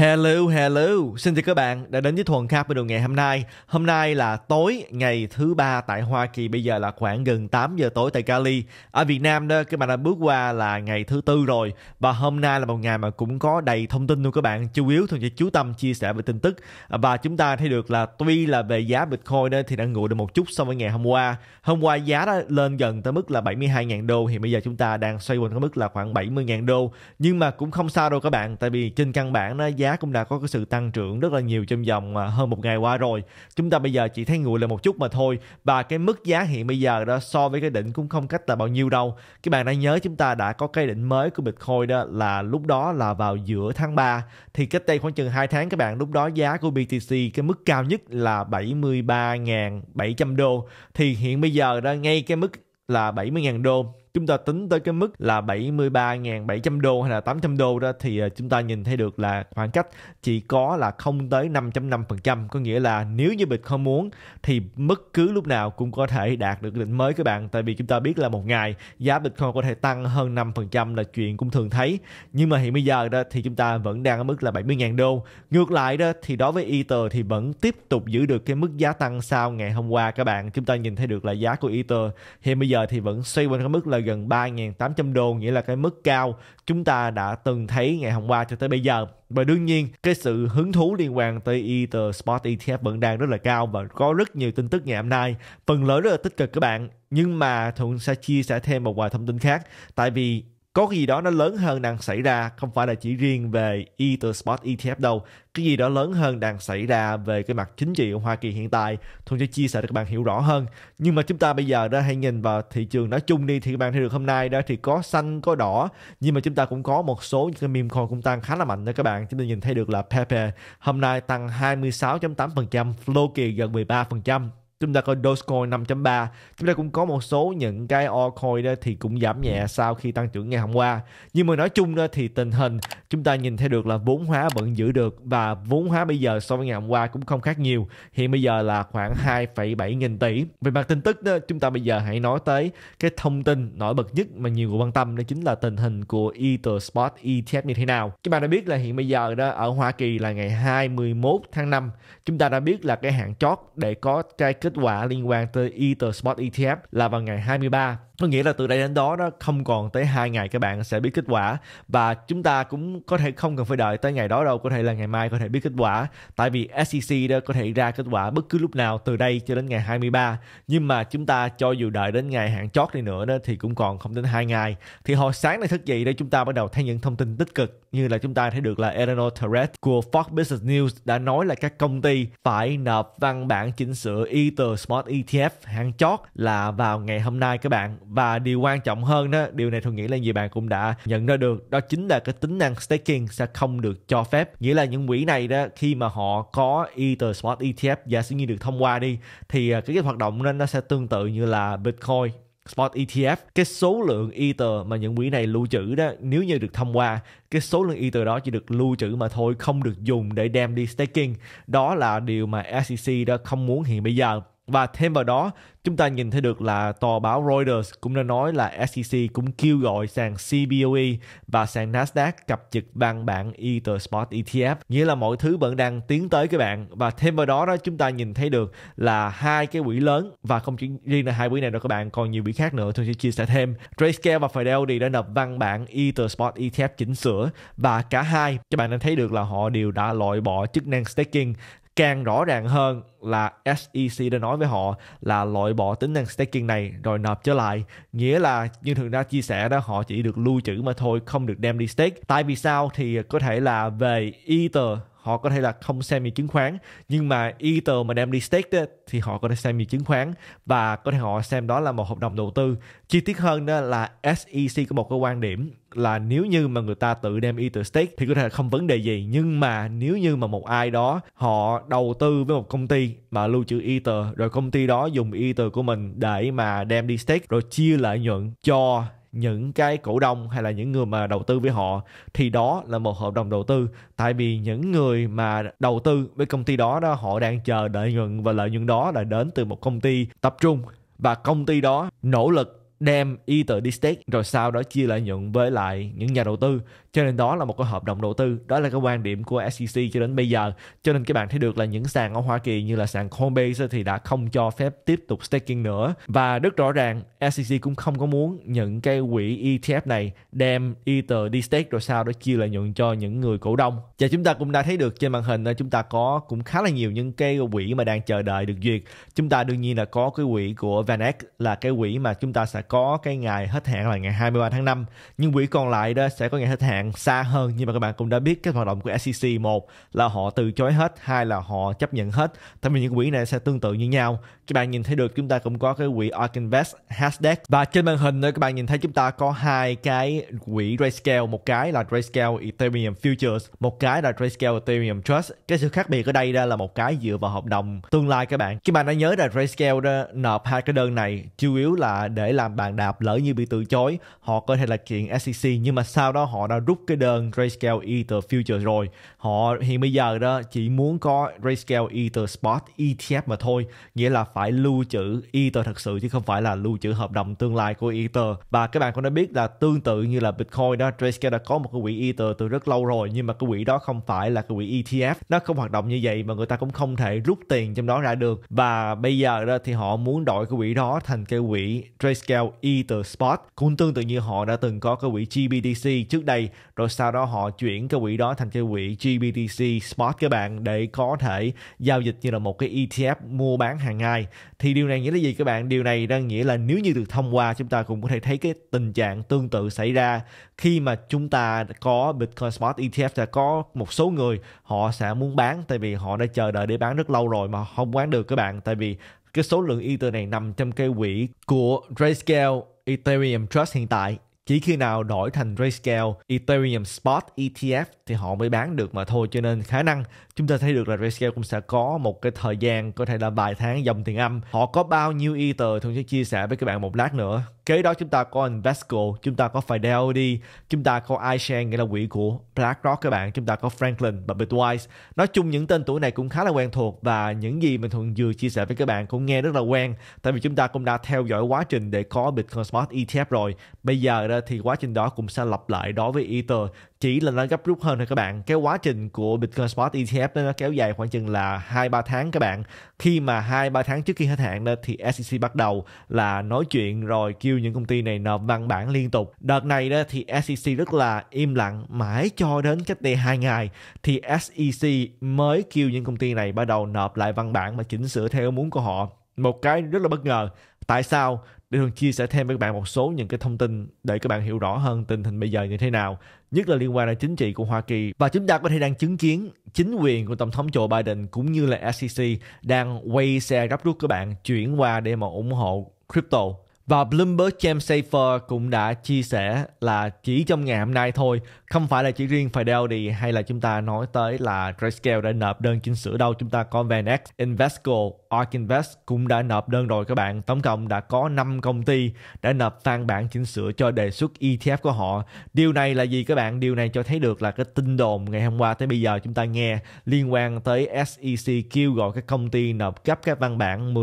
Hello, hello. Xin chào các bạn đã đến với Thuần video ngày hôm nay. Hôm nay là tối ngày thứ ba tại Hoa Kỳ, bây giờ là khoảng gần 8 giờ tối tại Cali. Ở Việt Nam đó, các bạn đã bước qua là ngày thứ tư rồi và hôm nay là một ngày mà cũng có đầy thông tin luôn các bạn. Chủ yếu thường sẽ chú tâm chia sẻ về tin tức và chúng ta thấy được là tuy là về giá Bitcoin đó thì đã nguội được một chút so với ngày hôm qua. Hôm qua giá đã lên gần tới mức là 72.000 đô hiện bây giờ chúng ta đang xoay quanh cái mức là khoảng 70.000 đô. Nhưng mà cũng không sao đâu các bạn, tại vì trên căn bản đó giá cũng đã có cái sự tăng trưởng rất là nhiều trong vòng à, hơn một ngày qua rồi chúng ta bây giờ chỉ thấy nguội lại một chút mà thôi và cái mức giá hiện bây giờ đó so với cái đỉnh cũng không cách là bao nhiêu đâu các bạn đã nhớ chúng ta đã có cái đỉnh mới của Bitcoin đó là lúc đó là vào giữa tháng 3 thì cách đây khoảng chừng 2 tháng các bạn lúc đó giá của BTC cái mức cao nhất là 73.700 đô thì hiện bây giờ đó ngay cái mức là 70.000 đô chúng ta tính tới cái mức là 73.700 đô hay là 800 đô đó thì ờ, chúng ta nhìn thấy được là khoảng cách chỉ có là không tới 5.5% có nghĩa là nếu như bịch không muốn thì bất cứ lúc nào cũng có thể đạt được đỉnh mới các bạn tại vì chúng ta biết là một ngày giá Bitcoin có thể tăng hơn 5% là chuyện cũng thường thấy nhưng mà hiện bây giờ đó thì chúng ta vẫn đang ở mức là 70.000 đô ngược lại đó thì đối với Ether thì vẫn tiếp tục giữ được cái mức giá tăng sau ngày hôm qua các bạn chúng ta nhìn thấy được là giá của Ether hiện bây giờ thì vẫn xoay quanh cái mức là gần 3.800 đô nghĩa là cái mức cao chúng ta đã từng thấy ngày hôm qua cho tới bây giờ và đương nhiên cái sự hứng thú liên quan tới Ether Spot ETF vẫn đang rất là cao và có rất nhiều tin tức ngày hôm nay phần lớn rất là tích cực các bạn nhưng mà Thuận sẽ chia sẻ thêm một vài thông tin khác tại vì có gì đó nó lớn hơn đang xảy ra không phải là chỉ riêng về Ether Spot ETF đâu cái gì đó lớn hơn đang xảy ra về cái mặt chính trị của Hoa Kỳ hiện tại Thuận sẽ chia sẻ để các bạn hiểu rõ hơn nhưng mà chúng ta bây giờ đó hãy nhìn vào thị trường nói chung đi thì các bạn thấy được hôm nay đó thì có xanh có đỏ nhưng mà chúng ta cũng có một số những cái meme coin cũng tăng khá là mạnh đó các bạn chúng ta nhìn thấy được là Pepe hôm nay tăng 26.8% Floki gần 13% chúng ta coi Dogecoin 5.3 chúng ta cũng có một số những cái altcoin đó thì cũng giảm nhẹ ừ. sau khi tăng trưởng ngày hôm qua nhưng mà nói chung đó thì tình hình chúng ta nhìn thấy được là vốn hóa vẫn giữ được và vốn hóa bây giờ so với ngày hôm qua cũng không khác nhiều hiện bây giờ là khoảng 2,7 nghìn tỷ về mặt tin tức đó chúng ta bây giờ hãy nói tới cái thông tin nổi bật nhất mà nhiều người quan tâm đó chính là tình hình của Ether Spot e ETF như thế nào các bạn đã biết là hiện bây giờ đó ở Hoa Kỳ là ngày 21 tháng 5 chúng ta đã biết là cái hạn chót để có cái kết kết quả liên quan tới Ether Spot ETF là vào ngày 23 có nghĩa là từ đây đến đó nó không còn tới hai ngày các bạn sẽ biết kết quả và chúng ta cũng có thể không cần phải đợi tới ngày đó đâu có thể là ngày mai có thể biết kết quả tại vì SEC đó có thể ra kết quả bất cứ lúc nào từ đây cho đến ngày 23 nhưng mà chúng ta cho dù đợi đến ngày hạn chót đi nữa đó thì cũng còn không đến hai ngày thì hồi sáng này thức dậy để chúng ta bắt đầu thấy những thông tin tích cực như là chúng ta thấy được là Eleanor Torres của Fox Business News đã nói là các công ty phải nộp văn bản chỉnh sửa Ether Smart ETF hạn chót là vào ngày hôm nay các bạn và điều quan trọng hơn đó điều này tôi nghĩ là nhiều bạn cũng đã nhận ra được đó chính là cái tính năng staking sẽ không được cho phép nghĩa là những quỹ này đó khi mà họ có Ether Spot ETF giả sử như được thông qua đi thì à, cái, cái hoạt động nên nó sẽ tương tự như là Bitcoin Spot ETF, cái số lượng Ether mà những quỹ này lưu trữ đó, nếu như được thông qua, cái số lượng Ether đó chỉ được lưu trữ mà thôi, không được dùng để đem đi staking. Đó là điều mà SEC đã không muốn hiện bây giờ. Và thêm vào đó, chúng ta nhìn thấy được là tờ báo Reuters cũng đã nói là SEC cũng kêu gọi sàn CBOE và sàn Nasdaq cập nhật văn bản Ether Spot ETF. Nghĩa là mọi thứ vẫn đang tiến tới các bạn. Và thêm vào đó đó chúng ta nhìn thấy được là hai cái quỹ lớn và không chỉ riêng là hai quỹ này đâu các bạn, còn nhiều quỹ khác nữa tôi sẽ chia sẻ thêm. Trayscale và Fidelity đã nộp văn bản Ether Spot ETF chỉnh sửa và cả hai các bạn đã thấy được là họ đều đã loại bỏ chức năng staking càng rõ ràng hơn là SEC đã nói với họ là loại bỏ tính năng staking này rồi nộp trở lại. Nghĩa là như thường đã chia sẻ đó họ chỉ được lưu trữ mà thôi, không được đem đi stake. Tại vì sao thì có thể là về Ether họ có thể là không xem gì chứng khoán nhưng mà Ether mà đem đi stake đó, thì họ có thể xem gì chứng khoán và có thể họ xem đó là một hợp đồng đầu tư chi tiết hơn đó là SEC có một cái quan điểm là nếu như mà người ta tự đem Ether stake thì có thể là không vấn đề gì nhưng mà nếu như mà một ai đó họ đầu tư với một công ty mà lưu trữ Ether rồi công ty đó dùng Ether của mình để mà đem đi stake rồi chia lợi nhuận cho những cái cổ đông hay là những người mà đầu tư với họ thì đó là một hợp đồng đầu tư tại vì những người mà đầu tư với công ty đó đó họ đang chờ lợi nhuận và lợi nhuận đó là đến từ một công ty tập trung và công ty đó nỗ lực đem y từ đi stake rồi sau đó chia lợi nhuận với lại những nhà đầu tư cho nên đó là một cái hợp đồng đầu tư đó là cái quan điểm của SEC cho đến bây giờ cho nên các bạn thấy được là những sàn ở Hoa Kỳ như là sàn Coinbase thì đã không cho phép tiếp tục staking nữa và rất rõ ràng SEC cũng không có muốn những cái quỹ ETF này đem Ether đi stake rồi sau đó chia lợi nhuận cho những người cổ đông và chúng ta cũng đã thấy được trên màn hình chúng ta có cũng khá là nhiều những cái quỹ mà đang chờ đợi được duyệt chúng ta đương nhiên là có cái quỹ của VanEck là cái quỹ mà chúng ta sẽ có cái ngày hết hạn là ngày 23 tháng 5 nhưng quỹ còn lại đó sẽ có ngày hết hạn xa hơn nhưng mà các bạn cũng đã biết các hoạt động của SEC một là họ từ chối hết hai là họ chấp nhận hết tại vì những quỹ này sẽ tương tự như nhau các bạn nhìn thấy được chúng ta cũng có cái quỹ ARK Invest, Hasdaq và trên màn hình nữa các bạn nhìn thấy chúng ta có hai cái quỹ RayScale một cái là RayScale Ethereum Futures một cái là RayScale Ethereum Trust cái sự khác biệt ở đây đó là một cái dựa vào hợp đồng tương lai các bạn các bạn đã nhớ là RayScale đó nộp hai cái đơn này chủ yếu là để làm bàn đạp lỡ như bị từ chối họ có thể là kiện SEC nhưng mà sau đó họ đã rút cái đơn Grayscale Ether Future rồi họ hiện bây giờ đó chỉ muốn có Grayscale Ether Spot ETF mà thôi nghĩa là phải lưu trữ Ether thật sự chứ không phải là lưu trữ hợp đồng tương lai của Ether và các bạn cũng đã biết là tương tự như là Bitcoin đó Grayscale đã có một cái quỹ Ether từ rất lâu rồi nhưng mà cái quỹ đó không phải là cái quỹ ETF nó không hoạt động như vậy mà người ta cũng không thể rút tiền trong đó ra được và bây giờ đó thì họ muốn đổi cái quỹ đó thành cái quỹ Trayscale EtherSpot cũng tương tự như họ đã từng có cái quỹ GBTC trước đây rồi sau đó họ chuyển cái quỹ đó thành cái quỹ GBTC Spot các bạn để có thể giao dịch như là một cái ETF mua bán hàng ngày thì điều này nghĩa là gì các bạn điều này đang nghĩa là nếu như được thông qua chúng ta cũng có thể thấy cái tình trạng tương tự xảy ra khi mà chúng ta có Bitcoin Spot ETF sẽ có một số người họ sẽ muốn bán tại vì họ đã chờ đợi để bán rất lâu rồi mà không bán được các bạn tại vì cái số lượng Ether này nằm trong cái quỹ của Grayscale Ethereum Trust hiện tại chỉ khi nào đổi thành Grayscale Ethereum Spot ETF thì họ mới bán được mà thôi cho nên khả năng chúng ta thấy được là Grayscale cũng sẽ có một cái thời gian có thể là vài tháng dòng tiền âm họ có bao nhiêu Ether thường sẽ chia sẻ với các bạn một lát nữa kế đó chúng ta có Invesco chúng ta có Fidelity chúng ta có iShares nghĩa là quỹ của BlackRock các bạn chúng ta có Franklin và Bitwise nói chung những tên tuổi này cũng khá là quen thuộc và những gì mình thường vừa chia sẻ với các bạn cũng nghe rất là quen tại vì chúng ta cũng đã theo dõi quá trình để có Bitcoin Smart ETF rồi bây giờ thì quá trình đó cũng sẽ lặp lại đối với Ether chỉ là nó gấp rút hơn thôi các bạn cái quá trình của Bitcoin Spot ETF nó kéo dài khoảng chừng là 2-3 tháng các bạn khi mà 2-3 tháng trước khi hết hạn đó, thì SEC bắt đầu là nói chuyện rồi kêu những công ty này nộp văn bản liên tục đợt này đó thì SEC rất là im lặng mãi cho đến cách đây hai ngày thì SEC mới kêu những công ty này bắt đầu nộp lại văn bản mà chỉnh sửa theo muốn của họ một cái rất là bất ngờ tại sao để Hương chia sẻ thêm với các bạn một số những cái thông tin để các bạn hiểu rõ hơn tình hình bây giờ như thế nào, nhất là liên quan đến chính trị của Hoa Kỳ. Và chúng ta có thể đang chứng kiến chính quyền của Tổng thống Joe Biden cũng như là SEC đang quay xe gấp rút các bạn chuyển qua để mà ủng hộ crypto và Bloomberg James Safer cũng đã chia sẻ là chỉ trong ngày hôm nay thôi, không phải là chỉ riêng Fidelity hay là chúng ta nói tới là Grayscale đã nộp đơn chỉnh sửa đâu, chúng ta có VanEck, Invesco, Ark Invest cũng đã nộp đơn rồi các bạn. Tổng cộng đã có 5 công ty đã nộp văn bản chỉnh sửa cho đề xuất ETF của họ. Điều này là gì các bạn? Điều này cho thấy được là cái tin đồn ngày hôm qua tới bây giờ chúng ta nghe liên quan tới SEC kêu gọi các công ty nộp gấp các văn bản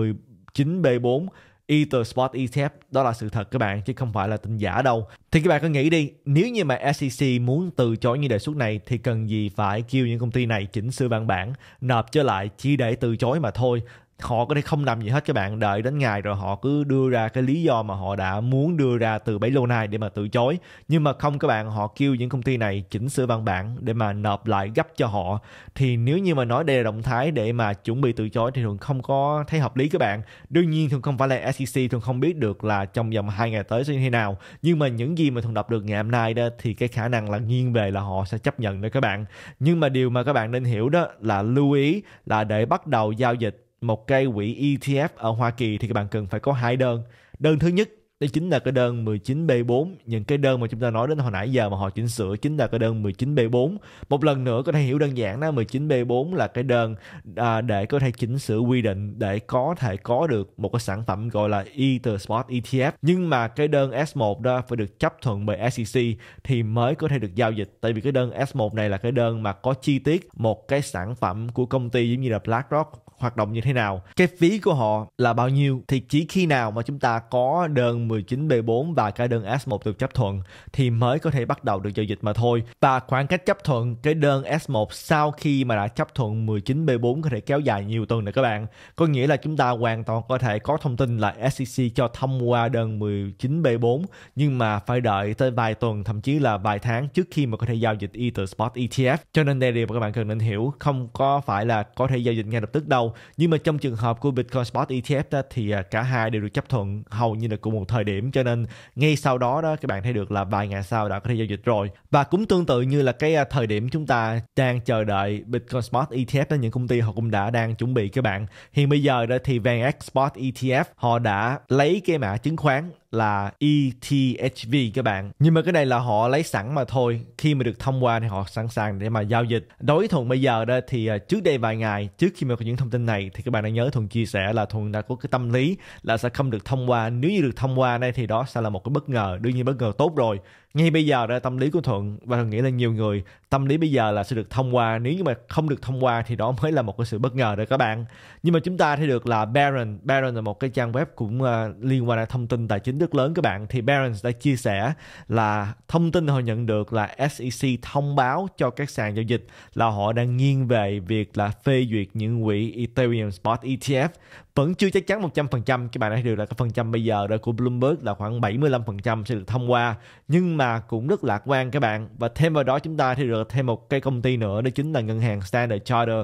19B4 Ether Spot ETF đó là sự thật các bạn chứ không phải là tin giả đâu. Thì các bạn cứ nghĩ đi, nếu như mà SEC muốn từ chối như đề xuất này thì cần gì phải kêu những công ty này chỉnh sửa văn bản, nộp trở lại chỉ để từ chối mà thôi họ có thể không làm gì hết các bạn đợi đến ngày rồi họ cứ đưa ra cái lý do mà họ đã muốn đưa ra từ bấy lâu nay để mà từ chối nhưng mà không các bạn họ kêu những công ty này chỉnh sửa văn bản để mà nộp lại gấp cho họ thì nếu như mà nói đây là động thái để mà chuẩn bị từ chối thì thường không có thấy hợp lý các bạn đương nhiên thường không phải là SEC thường không biết được là trong vòng hai ngày tới sẽ như thế nào nhưng mà những gì mà thường đọc được ngày hôm nay đó thì cái khả năng là nghiêng về là họ sẽ chấp nhận đó các bạn nhưng mà điều mà các bạn nên hiểu đó là lưu ý là để bắt đầu giao dịch một cây quỹ ETF ở Hoa Kỳ thì các bạn cần phải có hai đơn. Đơn thứ nhất đó chính là cái đơn 19B4 những cái đơn mà chúng ta nói đến hồi nãy giờ mà họ chỉnh sửa chính là cái đơn 19B4 một lần nữa có thể hiểu đơn giản đó 19B4 là cái đơn à, để có thể chỉnh sửa quy định để có thể có được một cái sản phẩm gọi là Etherspot ETF nhưng mà cái đơn S1 đó phải được chấp thuận bởi SEC thì mới có thể được giao dịch tại vì cái đơn S1 này là cái đơn mà có chi tiết một cái sản phẩm của công ty giống như là BlackRock hoạt động như thế nào cái phí của họ là bao nhiêu thì chỉ khi nào mà chúng ta có đơn 19B4 và cái đơn S1 được chấp thuận thì mới có thể bắt đầu được giao dịch mà thôi và khoảng cách chấp thuận cái đơn S1 sau khi mà đã chấp thuận 19B4 có thể kéo dài nhiều tuần nữa các bạn có nghĩa là chúng ta hoàn toàn có thể có thông tin là SEC cho thông qua đơn 19B4 nhưng mà phải đợi tới vài tuần thậm chí là vài tháng trước khi mà có thể giao dịch Ether Spot ETF cho nên đây là điều mà các bạn cần nên hiểu không có phải là có thể giao dịch ngay lập tức đâu đầu nhưng mà trong trường hợp của Bitcoin Spot ETF đó, thì à, cả hai đều được chấp thuận hầu như là cùng một thời điểm cho nên ngay sau đó đó các bạn thấy được là vài ngày sau đã có thể giao dịch rồi và cũng tương tự như là cái à, thời điểm chúng ta đang chờ đợi Bitcoin Spot ETF đó những công ty họ cũng đã đang chuẩn bị các bạn hiện bây giờ đó thì VanEck Spot ETF họ đã lấy cái mã chứng khoán là ETHV các bạn. Nhưng mà cái này là họ lấy sẵn mà thôi. Khi mà được thông qua thì họ sẵn sàng để mà giao dịch. Đối với Thuận bây giờ đó thì à, trước đây vài ngày trước khi mà có những thông tin này thì các bạn đã nhớ Thuận chia sẻ là Thuận đã có cái tâm lý là sẽ không được thông qua. Nếu như được thông qua đây thì đó sẽ là một cái bất ngờ. Đương nhiên bất ngờ tốt rồi ngay bây giờ ra tâm lý của thuận và thuận nghĩ là nhiều người tâm lý bây giờ là sẽ được thông qua nếu như mà không được thông qua thì đó mới là một cái sự bất ngờ đó các bạn nhưng mà chúng ta thấy được là Barron Barron là một cái trang web cũng ờ, liên quan đến thông tin tài chính rất lớn các bạn thì Barron đã chia sẻ là thông tin họ nhận được là SEC thông báo cho các sàn giao dịch là họ đang nghiêng về việc là phê duyệt những quỹ Ethereum Spot ETF vẫn chưa chắc chắn 100% cái bài này được là cái phần trăm bây giờ đó của Bloomberg là khoảng 75% sẽ được thông qua nhưng mà cũng rất lạc quan các bạn và thêm vào đó chúng ta thì được thêm một cái công ty nữa đó chính là ngân hàng Standard Charter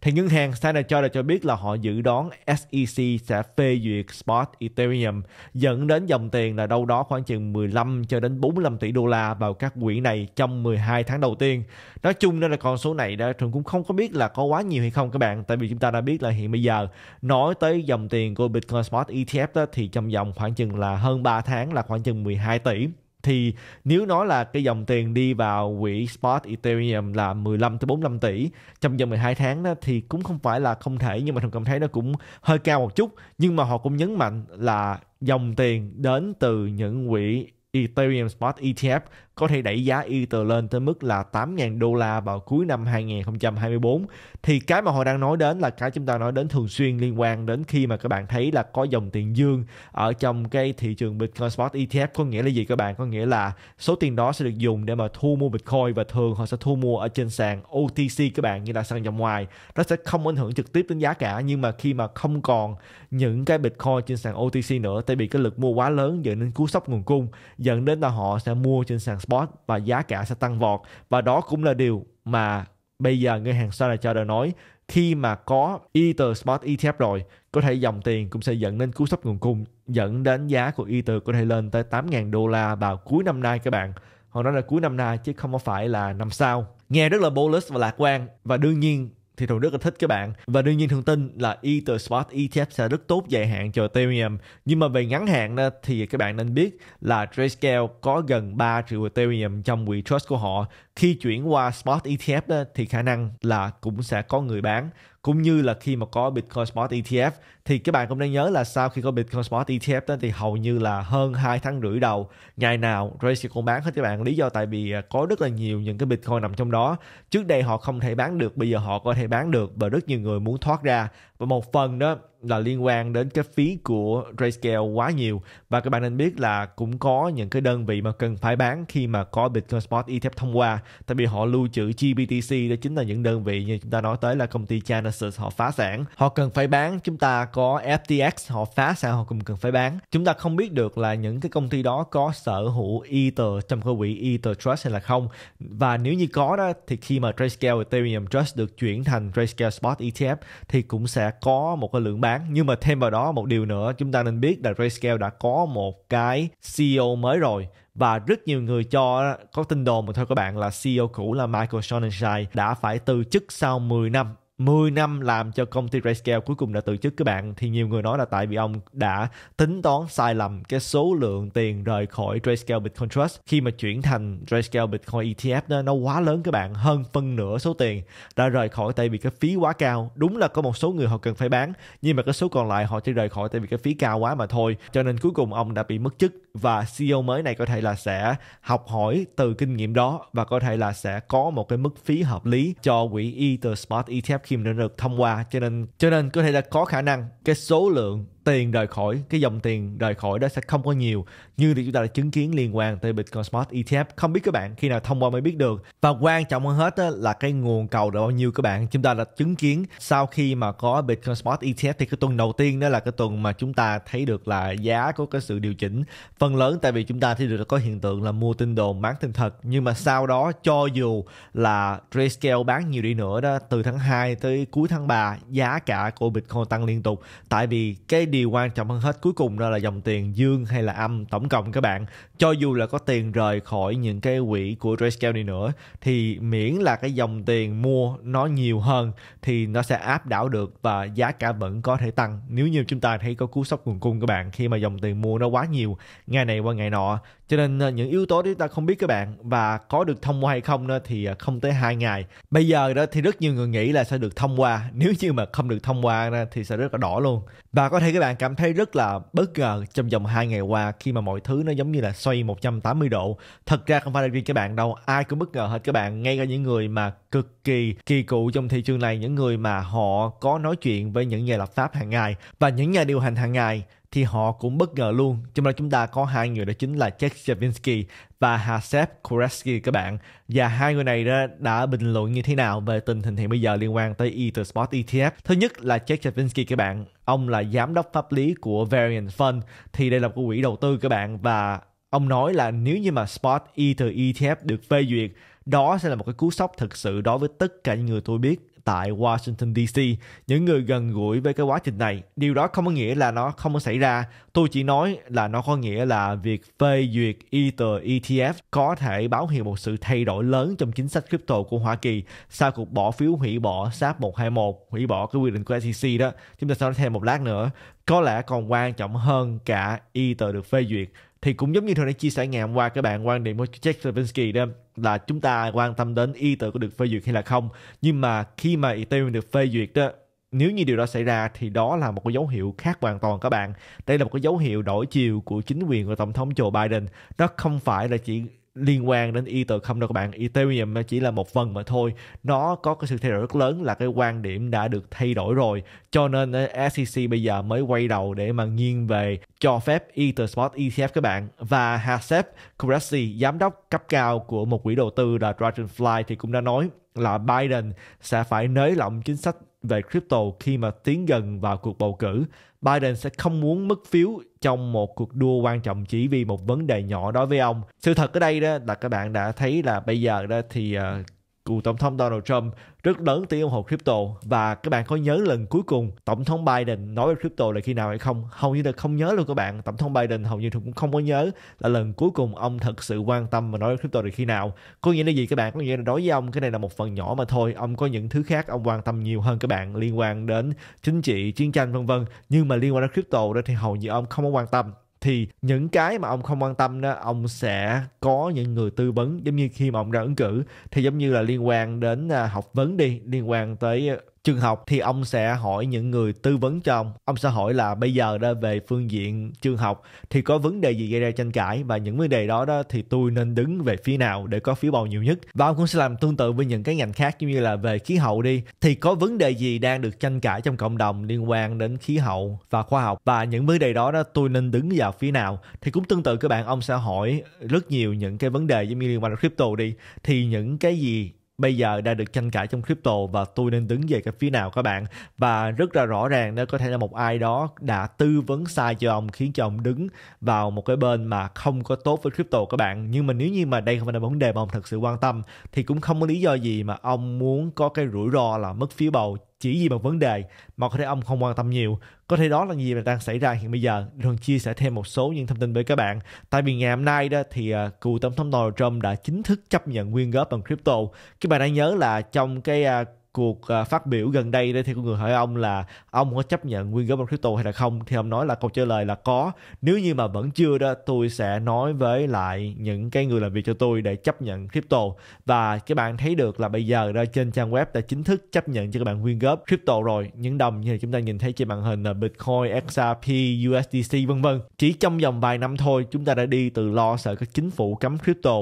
thì ngân hàng Standard Charter cho biết là họ dự đoán SEC sẽ phê duyệt spot Ethereum dẫn đến dòng tiền là đâu đó khoảng chừng 15 cho đến 45 tỷ đô la vào các quỹ này trong 12 tháng đầu tiên. Nói chung nên là con số này đã thường cũng không có biết là có quá nhiều hay không các bạn tại vì chúng ta đã biết là hiện bây giờ nói tới dòng tiền của Bitcoin Spot ETF đó, thì trong vòng khoảng chừng là hơn 3 tháng là khoảng chừng 12 tỷ thì nếu nói là cái dòng tiền đi vào quỹ spot Ethereum là 15 tới 45 tỷ trong vòng 12 tháng đó thì cũng không phải là không thể nhưng mà thường cảm thấy nó cũng hơi cao một chút nhưng mà họ cũng nhấn mạnh là dòng tiền đến từ những quỹ Ethereum Spot ETF có thể đẩy giá Ether lên tới mức là 8.000 đô la vào cuối năm 2024 thì cái mà họ đang nói đến là cái chúng ta nói đến thường xuyên liên quan đến khi mà các bạn thấy là có dòng tiền dương ở trong cái thị trường Bitcoin Spot ETF có nghĩa là gì các bạn có nghĩa là số tiền đó sẽ được dùng để mà thu mua Bitcoin và thường họ sẽ thu mua ở trên sàn OTC các bạn như là sàn dòng ngoài nó sẽ không ảnh hưởng trực tiếp đến giá cả nhưng mà khi mà không còn những cái Bitcoin trên sàn OTC nữa tại vì cái lực mua quá lớn dẫn đến cú sốc nguồn cung dẫn đến là họ sẽ mua trên sàn spot và giá cả sẽ tăng vọt và đó cũng là điều mà bây giờ ngân hàng Standard Chartered nói khi mà có Ether Spot ETF rồi có thể dòng tiền cũng sẽ dẫn đến cú sốc nguồn cung dẫn đến giá của Ether có thể lên tới 8.000 đô la vào cuối năm nay các bạn họ nói là cuối năm nay chứ không có phải là năm sau nghe rất là bullish và lạc quan và đương nhiên thì Thủ rất là thích các bạn và đương nhiên thường tin là Ether Spot ETF sẽ rất tốt dài hạn cho Ethereum nhưng mà về ngắn hạn đó, thì các bạn nên biết là Trayscale có gần 3 triệu Ethereum trong quỹ trust của họ khi chuyển qua Spot e ETF đó, thì khả năng là cũng sẽ có người bán cũng như là khi mà có Bitcoin Spot ETF thì các bạn cũng nên nhớ là sau khi có Bitcoin Spot ETF đó thì hầu như là hơn 2 tháng rưỡi đầu ngày nào Tracy cũng bán hết các bạn lý do tại vì à, có rất là nhiều những cái Bitcoin nằm trong đó trước đây họ không thể bán được bây giờ họ có thể bán được và rất nhiều người muốn thoát ra và một phần đó là liên quan đến cái phí của Grayscale quá nhiều và các bạn nên biết là cũng có những cái đơn vị mà cần phải bán khi mà có Bitcoin Spot ETF thông qua tại vì họ lưu trữ GBTC đó chính là những đơn vị như chúng ta nói tới là công ty Genesis họ phá sản họ cần phải bán chúng ta có FTX họ phá sản họ cũng cần phải bán chúng ta không biết được là những cái công ty đó có sở hữu Ether trong cái quỹ Ether Trust hay là không và nếu như có đó thì khi mà Grayscale Ethereum Trust được chuyển thành Grayscale Spot ETF thì cũng sẽ có một cái lượng bán nhưng mà thêm vào đó một điều nữa chúng ta nên biết là Grayscale đã có một cái CEO mới rồi và rất nhiều người cho có tin đồn mà thôi các bạn là CEO cũ là Michael Sonnenscheid đã phải từ chức sau 10 năm 10 năm làm cho công ty RayScale cuối cùng đã từ chức các bạn thì nhiều người nói là tại vì ông đã tính toán sai lầm cái số lượng tiền rời khỏi RayScale Bitcoin Trust khi mà chuyển thành RayScale Bitcoin ETF đó, nó quá lớn các bạn hơn phân nửa số tiền đã rời khỏi tại vì cái phí quá cao đúng là có một số người họ cần phải bán nhưng mà cái số còn lại họ chỉ rời khỏi tại vì cái phí cao quá mà thôi cho nên cuối cùng ông đã bị mất chức và CEO mới này có thể là sẽ học hỏi từ kinh nghiệm đó và có thể là sẽ có một cái mức phí hợp lý cho quỹ Ether Smart ETF khác khi mà được thông qua cho nên cho nên có thể là có khả năng cái số lượng tiền rời khỏi cái dòng tiền rời khỏi đó sẽ không có nhiều như thì chúng ta đã chứng kiến liên quan tới Bitcoin Smart ETF không biết các bạn khi nào thông qua mới biết được và quan trọng hơn hết là cái nguồn cầu là bao nhiêu các bạn chúng ta đã chứng kiến sau khi mà có Bitcoin Smart ETF thì cái tuần đầu tiên đó là cái tuần mà chúng ta thấy được là giá có cái sự điều chỉnh phần lớn tại vì chúng ta thấy được có hiện tượng là mua tin đồn bán tin thật nhưng mà sau đó cho dù là Grayscale bán nhiều đi nữa đó từ tháng 2 tới cuối tháng 3 giá cả của Bitcoin tăng liên tục tại vì cái điều quan trọng hơn hết cuối cùng đó là dòng tiền dương hay là âm tổng cộng các bạn cho dù là có tiền rời khỏi những cái quỹ của Grayscale đi nữa thì miễn là cái dòng tiền mua nó nhiều hơn thì nó sẽ áp đảo được và giá cả vẫn có thể tăng nếu như chúng ta thấy có cú sốc nguồn cung các bạn khi mà dòng tiền mua nó quá nhiều ngày này qua ngày nọ cho nên ờ, những yếu tố chúng ta không biết các bạn và có được thông qua hay không đó thì ờ, không tới hai ngày bây giờ đó thì rất nhiều người nghĩ là sẽ được thông qua nếu như mà không được thông qua thì sẽ rất là đỏ luôn và có thể các bạn cảm thấy rất là bất ngờ trong vòng hai ngày qua khi mà mọi thứ nó giống như là xoay xoay 180 độ thật ra không phải là riêng các bạn đâu ai cũng bất ngờ hết các bạn ngay cả những người mà cực kỳ kỳ cụ trong thị trường này những người mà họ có nói chuyện với những nhà lập pháp hàng ngày và những nhà điều hành hàng ngày thì họ cũng bất ngờ luôn. Trong đó chúng ta có hai người đó chính là Jack Javinsky và Hasep Kureski các bạn. Và hai người này đã, đã bình luận như thế nào về tình hình hiện bây giờ liên quan tới Etherspot ETF. Thứ nhất là Jack Javinsky các bạn. Ông là giám đốc pháp lý của Variant Fund thì đây là một quỹ đầu tư các bạn và ông nói là nếu như mà spot ether ETF được phê duyệt đó sẽ là một cái cú sốc thực sự đối với tất cả những người tôi biết tại Washington DC, những người gần gũi với cái quá trình này. Điều đó không có nghĩa là nó không có xảy ra. Tôi chỉ nói là nó có nghĩa là việc phê duyệt Ether ETF có thể báo hiệu một sự thay đổi lớn trong chính sách crypto của Hoa Kỳ sau cuộc bỏ phiếu hủy bỏ SAP 121, hủy bỏ cái quy định của SEC đó. Chúng ta sẽ nói thêm một lát nữa. Có lẽ còn quan trọng hơn cả Ether được phê duyệt thì cũng giống như thường đã chia sẻ ngày hôm qua các bạn quan điểm của Jack Levinsky đó là chúng ta quan tâm đến ý tưởng có được phê duyệt hay là không nhưng mà khi mà ý tưởng được phê duyệt đó nếu như điều đó xảy ra thì đó là một cái dấu hiệu khác hoàn toàn các bạn đây là một cái dấu hiệu đổi chiều của chính quyền của tổng thống Joe Biden nó không phải là chỉ liên quan đến y tờ không đâu các bạn ethereum chỉ là một phần mà thôi nó có cái sự thay đổi rất lớn là cái quan điểm đã được thay đổi rồi cho nên ờ, sec bây giờ mới quay đầu để mà nghiêng về cho phép ether spot etf các bạn và hasep Kuresi, giám đốc cấp cao của một quỹ đầu tư là dragonfly thì cũng đã nói là biden sẽ phải nới lỏng chính sách về crypto khi mà tiến gần vào cuộc bầu cử. Biden sẽ không muốn mất phiếu trong một cuộc đua quan trọng chỉ vì một vấn đề nhỏ đối với ông. Sự thật ở đây đó là các bạn đã thấy là bây giờ đó thì ờ, cựu tổng thống Donald Trump rất lớn tiếng ủng hộ crypto và các bạn có nhớ lần cuối cùng tổng thống Biden nói về crypto là khi nào hay không? Hầu như là không nhớ luôn các bạn. Tổng thống Biden hầu như cũng không có nhớ là lần cuối cùng ông thật sự quan tâm và nói về crypto là khi nào. Có nghĩa là gì các bạn? Có nghĩa là đối với ông cái này là một phần nhỏ mà thôi. Ông có những thứ khác ông quan tâm nhiều hơn các bạn liên quan đến chính trị, chiến tranh vân vân. Nhưng mà liên quan đến crypto đó thì hầu như ông không có quan tâm thì những cái mà ông không quan tâm đó ông sẽ có những người tư vấn giống như khi mà ông ra ứng cử thì giống như là liên quan đến à, học vấn đi liên quan tới trường học thì ông sẽ hỏi những người tư vấn cho ông ông sẽ hỏi là bây giờ đó về phương diện trường học thì có vấn đề gì gây ra tranh cãi và những vấn đề đó đó thì tôi nên đứng về phía nào để có phiếu bầu nhiều nhất và ông cũng sẽ làm tương tự với những cái ngành khác như là về khí hậu đi thì có vấn đề gì đang được tranh cãi trong cộng đồng liên quan đến khí hậu và khoa học và những vấn đề đó đó tôi nên đứng vào phía nào thì cũng tương tự các bạn ông sẽ hỏi rất nhiều những cái vấn đề giống như liên quan đến crypto đi thì những cái gì bây giờ đang được tranh cãi trong crypto và tôi nên đứng về cái phía nào các bạn và rất là rõ ràng đó có thể là một ai đó đã tư vấn sai cho ông khiến cho ông đứng vào một cái bên mà không có tốt với crypto các bạn nhưng mà nếu như mà đây không phải là vấn đề mà ông thật sự quan tâm thì cũng không có lý do gì mà ông muốn có cái rủi ro là mất phiếu bầu chỉ vì một vấn đề mà có thể ông không quan tâm nhiều có thể đó là gì mà đang xảy ra hiện bây giờ thường chia sẻ thêm một số những thông tin với các bạn tại vì ngày hôm nay đó thì uh, cựu tổng thống Donald Trump đã chính thức chấp nhận nguyên góp bằng crypto các bạn đã nhớ là trong cái uh, cuộc à, phát biểu gần đây thì có người hỏi ông là ông có chấp nhận quyên góp bằng crypto hay là không thì ông nói là câu trả lời là có nếu như mà vẫn chưa đó tôi sẽ nói với lại những cái người làm việc cho tôi để chấp nhận crypto và các bạn thấy được là bây giờ ra trên trang web đã chính thức chấp nhận cho các bạn quyên góp crypto rồi những đồng như chúng ta nhìn thấy trên màn hình là bitcoin xrp usdc vân vân chỉ trong vòng vài năm thôi chúng ta đã đi từ lo sợ các chính phủ cấm crypto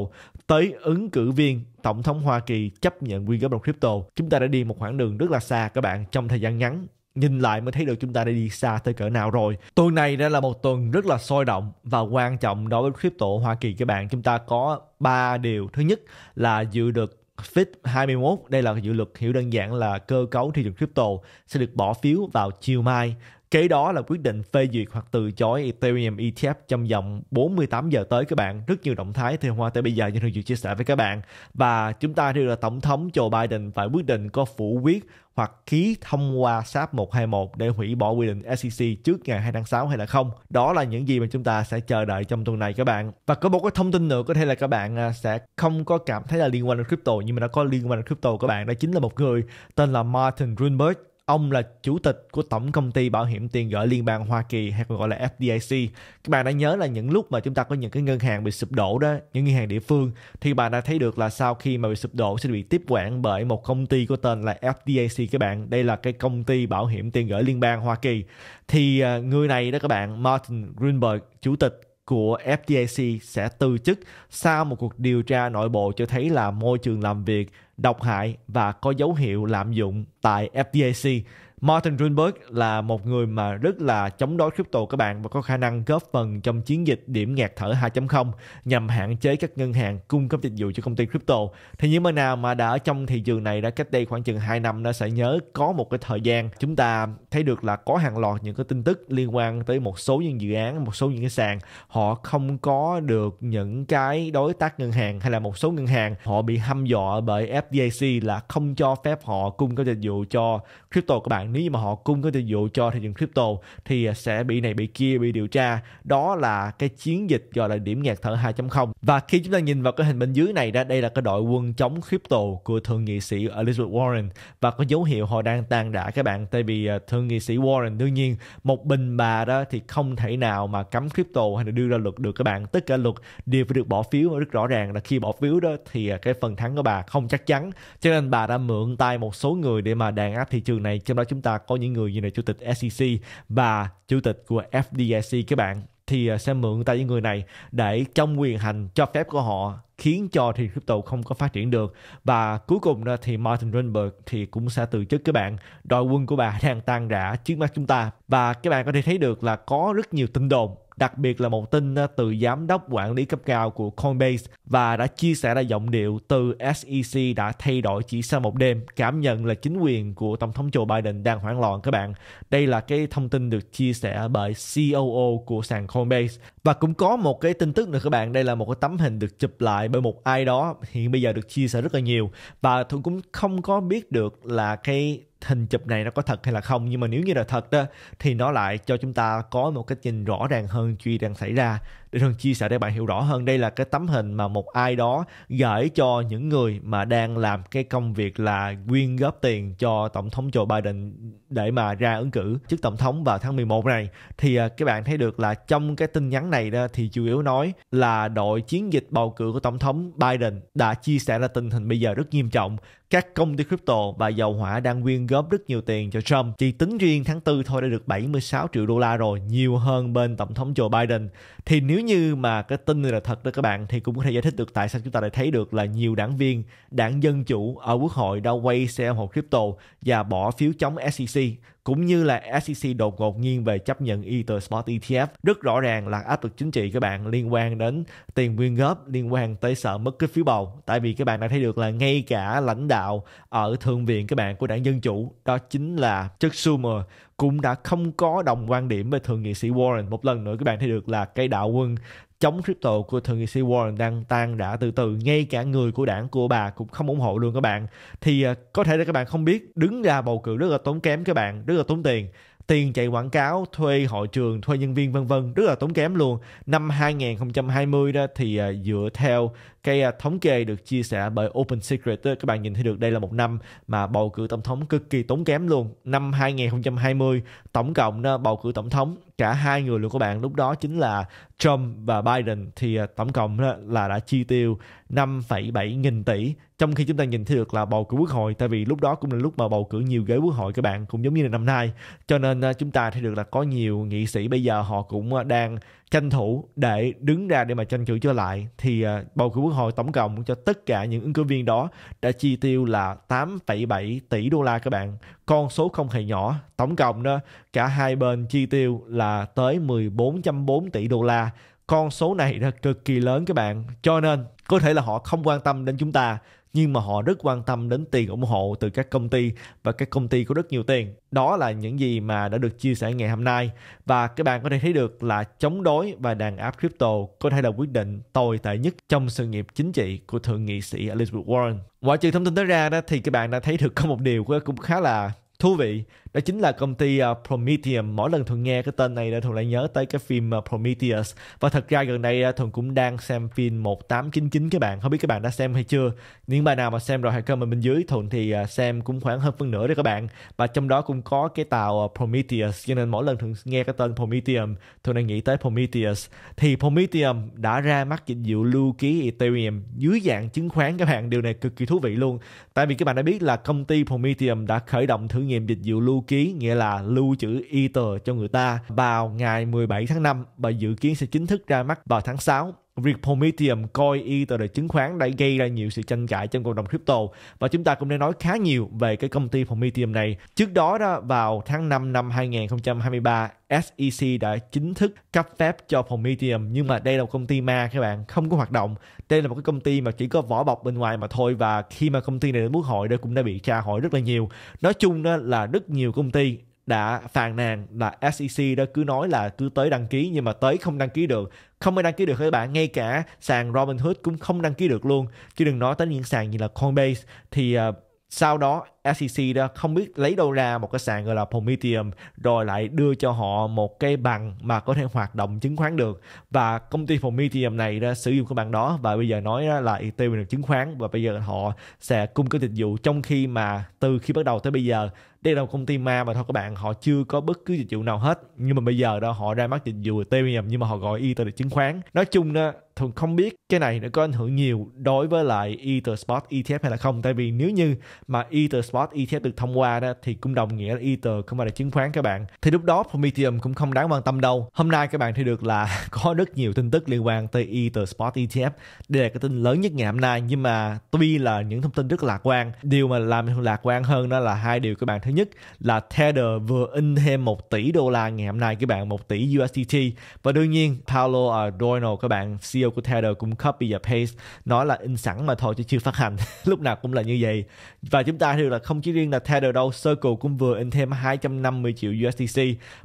tới ứng cử viên tổng thống Hoa Kỳ chấp nhận quyên góp đồng crypto. Chúng ta đã đi một khoảng đường rất là xa các bạn trong thời gian ngắn nhìn lại mới thấy được chúng ta đã đi xa tới cỡ nào rồi. Tuần này đã là một tuần rất là sôi động và quan trọng đối với crypto Hoa Kỳ các bạn. Chúng ta có 3 điều. Thứ nhất là dự luật FIT 21, đây là dự luật hiểu đơn giản là cơ cấu thị trường crypto sẽ được bỏ phiếu vào chiều mai Kế đó là quyết định phê duyệt hoặc từ chối Ethereum ETF trong vòng 48 giờ tới các bạn. Rất nhiều động thái theo Hoa tới bây giờ như thường chia sẻ với các bạn. Và chúng ta thì là Tổng thống Joe Biden phải quyết định có phủ quyết hoặc ký thông qua SAP 121 để hủy bỏ quy định SEC trước ngày 2 tháng 6 hay là không. Đó là những gì mà chúng ta sẽ chờ đợi trong tuần này các bạn. Và có một cái thông tin nữa có thể là các bạn à, sẽ không có cảm thấy là liên quan đến crypto nhưng mà nó có liên quan đến crypto các bạn. Đó chính là một người tên là Martin Greenberg Ông là chủ tịch của Tổng Công ty Bảo hiểm Tiền gửi Liên bang Hoa Kỳ hay còn gọi là FDIC. Các bạn đã nhớ là những lúc mà chúng ta có những cái ngân hàng bị sụp đổ đó, những ngân hàng địa phương, thì bạn đã thấy được là sau khi mà bị sụp đổ sẽ bị tiếp quản bởi một công ty có tên là FDIC các bạn. Đây là cái công ty bảo hiểm tiền gửi liên bang Hoa Kỳ. Thì à, người này đó các bạn, Martin Greenberg, chủ tịch của FDIC sẽ từ chức sau một cuộc điều tra nội bộ cho thấy là môi trường làm việc độc hại và có dấu hiệu lạm dụng tại FDIC Martin Greenberg là một người mà rất là chống đối crypto các bạn và có khả năng góp phần trong chiến dịch điểm nghẹt thở 2.0 nhằm hạn chế các ngân hàng cung cấp dịch vụ cho công ty crypto. Thì những bên nào mà đã ở trong thị trường này đã cách đây khoảng chừng 2 năm đã sẽ nhớ có một cái thời gian chúng ta thấy được là có hàng loạt những cái tin tức liên quan tới một số những dự án, một số những cái sàn họ không có được những cái đối tác ngân hàng hay là một số ngân hàng họ bị hăm dọa bởi FDIC là không cho phép họ cung cấp dịch vụ cho crypto các bạn nếu như mà họ cung cái dịch vụ cho thị trường crypto thì sẽ bị này bị kia bị điều tra đó là cái chiến dịch gọi là điểm nghẹt thở 2.0 và khi chúng ta nhìn vào cái hình bên dưới này đó đây là cái đội quân chống crypto của thượng nghị sĩ Elizabeth Warren và có dấu hiệu họ đang tan đã các bạn tại vì ờ, thượng nghị sĩ Warren đương nhiên một bình bà đó thì không thể nào mà cấm crypto hay là đưa ra luật được các bạn tất cả luật đều phải được bỏ phiếu rất rõ ràng là khi bỏ phiếu đó thì ờ, cái phần thắng của bà không chắc chắn cho nên bà đã mượn tay một số người để mà đàn áp thị trường này trong đó chúng chúng ta có những người như là chủ tịch SEC và chủ tịch của FDIC các bạn thì à, sẽ mượn tay những người này để trong quyền hành cho phép của họ khiến cho thị crypto không có phát triển được và cuối cùng thì Martin Greenberg thì cũng sẽ từ chức các bạn đội quân của bà đang tan rã trước mắt chúng ta và các bạn có thể thấy được là có rất nhiều tin đồn đặc biệt là một tin ờ, từ giám đốc quản lý cấp cao của Coinbase và đã chia sẻ là giọng điệu từ SEC đã thay đổi chỉ sau một đêm, cảm nhận là chính quyền của Tổng thống Joe Biden đang hoảng loạn các bạn. Đây là cái thông tin được chia sẻ bởi COO của sàn Coinbase. Và cũng có một cái tin tức nữa các bạn, đây là một cái tấm hình được chụp lại bởi một ai đó hiện bây giờ được chia sẻ rất là nhiều và tôi cũng không có biết được là cái hình chụp này nó có thật hay là không nhưng mà nếu như là thật đó thì nó lại cho chúng ta có một cái nhìn rõ ràng hơn chuyện đang xảy ra để thường chia sẻ để bạn hiểu rõ hơn đây là cái tấm hình mà một ai đó gửi cho những người mà đang làm cái công việc là quyên góp tiền cho tổng thống Joe Biden để mà ra ứng cử trước tổng thống vào tháng 11 này thì à, các bạn thấy được là trong cái tin nhắn này đó thì chủ yếu nói là đội chiến dịch bầu cử của tổng thống Biden đã chia sẻ là tình hình bây giờ rất nghiêm trọng các công ty crypto và dầu hỏa đang quyên góp rất nhiều tiền cho Trump. Chỉ tính riêng tháng 4 thôi đã được 76 triệu đô la rồi, nhiều hơn bên tổng thống Joe Biden. Thì nếu nếu như mà cái tin này là thật đó các bạn thì cũng có thể giải thích được tại sao chúng ta lại thấy được là nhiều đảng viên đảng dân chủ ở quốc hội đã quay xe ủng hộ crypto và bỏ phiếu chống SEC cũng như là SEC đột ngột nghiêng về chấp nhận Ether Spot ETF. Rất rõ ràng là áp lực chính trị các bạn liên quan đến tiền quyên góp, liên quan tới sợ mất cái phiếu bầu. Tại vì các bạn đã thấy được là ngay cả lãnh đạo ở Thượng viện các bạn của đảng Dân Chủ, đó chính là Chuck Schumer, cũng đã không có đồng quan điểm với thượng nghị sĩ Warren một lần nữa các bạn thấy được là cái đạo quân chống crypto của thượng nghị sĩ Warren đang tan đã từ từ ngay cả người của đảng của bà cũng không ủng hộ luôn các bạn thì à, có thể là các bạn không biết đứng ra bầu cử rất là tốn kém các bạn rất là tốn tiền tiền chạy quảng cáo, thuê hội trường, thuê nhân viên vân vân rất là tốn kém luôn. Năm 2020 đó thì à, dựa theo cái à, thống kê được chia sẻ bởi Open Secret các bạn nhìn thấy được đây là một năm mà bầu cử tổng thống cực kỳ tốn kém luôn năm 2020 tổng cộng bầu cử tổng thống cả hai người luôn các bạn lúc đó chính là Trump và Biden thì à, tổng cộng là đã chi tiêu 5,7 nghìn tỷ trong khi chúng ta nhìn thấy được là bầu cử quốc hội tại vì lúc đó cũng là lúc mà bầu cử nhiều ghế quốc hội các bạn cũng giống như là năm nay cho nên à, chúng ta thấy được là có nhiều nghị sĩ bây giờ họ cũng đang tranh thủ để đứng ra để mà tranh cử trở lại thì à, bầu cử quốc hội tổng cộng cho tất cả những ứng cử viên đó đã chi tiêu là 8,7 tỷ đô la các bạn con số không hề nhỏ tổng cộng đó cả hai bên chi tiêu là tới 14.4 tỷ đô la con số này là cực kỳ lớn các bạn cho nên có thể là họ không quan tâm đến chúng ta nhưng mà họ rất quan tâm đến tiền ủng hộ từ các công ty và các công ty có rất nhiều tiền đó là những gì mà đã được chia sẻ ngày hôm nay và các bạn có thể thấy được là chống đối và đàn áp crypto có thể là quyết định tồi tệ nhất trong sự nghiệp chính trị của thượng nghị sĩ Elizabeth Warren ngoại trừ thông tin tới ra đó thì các bạn đã thấy được có một điều cũng khá là thú vị đó chính là công ty uh, Prometheum mỗi lần thường nghe cái tên này là thường lại nhớ tới cái phim uh, Prometheus và thật ra gần đây uh, à, thường cũng đang xem phim 1899 các bạn không biết các bạn đã xem hay chưa những bài nào mà xem rồi hãy comment bên dưới thường thì uh, xem cũng khoảng hơn phân nửa đấy các bạn và trong đó cũng có cái tàu uh, Prometheus cho nên mỗi lần thường nghe cái tên Prometheus thường lại nghĩ tới Prometheus thì Prometheus đã ra mắt dịch vụ lưu ký Ethereum dưới dạng chứng khoán các bạn điều này cực kỳ thú vị luôn tại vì các bạn đã biết là công ty Prometheus đã khởi động thử nghiệm dịch vụ lưu ký nghĩa là lưu trữ ether cho người ta vào ngày 17 tháng 5 và dự kiến sẽ chính thức ra mắt vào tháng 6 việc Ripomitium Coin Ether chứng khoán đã gây ra nhiều sự tranh cãi trong cộng đồng crypto và chúng ta cũng đã nói khá nhiều về cái công ty Pomitium này. Trước đó đó vào tháng 5 năm 2023 SEC đã chính thức cấp phép cho Prometheum nhưng mà đây là một công ty ma các bạn không có hoạt động đây là một cái công ty mà chỉ có vỏ bọc bên ngoài mà thôi và khi mà công ty này đến quốc hội đây cũng đã bị tra hỏi rất là nhiều nói chung đó là rất nhiều công ty đã phàn nàn là SEC đó cứ nói là cứ tới đăng ký nhưng mà tới không đăng ký được không ai đăng ký được các bạn ngay cả sàn Robinhood cũng không đăng ký được luôn chứ đừng nói tới những sàn như là Coinbase thì uh, sau đó SEC đó không biết lấy đâu ra một cái sàn gọi là Prometheum rồi lại đưa cho họ một cái bằng mà có thể hoạt động chứng khoán được và công ty Prometheum này đã sử dụng cái bằng đó và bây giờ nói là Ethereum được chứng khoán và bây giờ họ sẽ cung cấp dịch vụ trong khi mà từ khi bắt đầu tới bây giờ đây là một công ty ma mà thôi các bạn họ chưa có bất cứ dịch vụ nào hết nhưng mà bây giờ đó họ ra mắt dịch vụ Ethereum nhưng mà họ gọi Ether được chứng khoán nói chung đó thường không biết cái này nó có ảnh hưởng nhiều đối với lại Ether Spot ETF hay là không tại vì nếu như mà Ether spot ETF được thông qua đó thì cũng đồng nghĩa là Ether không phải là chứng khoán các bạn thì lúc đó Prometheum cũng không đáng quan tâm đâu hôm nay các bạn thấy được là có rất nhiều tin tức liên quan tới Ether spot ETF đây là cái tin lớn nhất ngày hôm nay nhưng mà tuy là những thông tin rất lạc quan điều mà làm mình lạc quan hơn đó là hai điều các bạn thứ nhất là Tether vừa in thêm 1 tỷ đô la ngày hôm nay các bạn 1 tỷ USDT và đương nhiên Paolo Adorno các bạn CEO của Tether cũng copy và paste nói là in sẵn mà thôi chứ chưa phát hành lúc nào cũng là như vậy và chúng ta thấy được là không chỉ riêng là Tether đâu, Circle cũng vừa in thêm 250 triệu USDC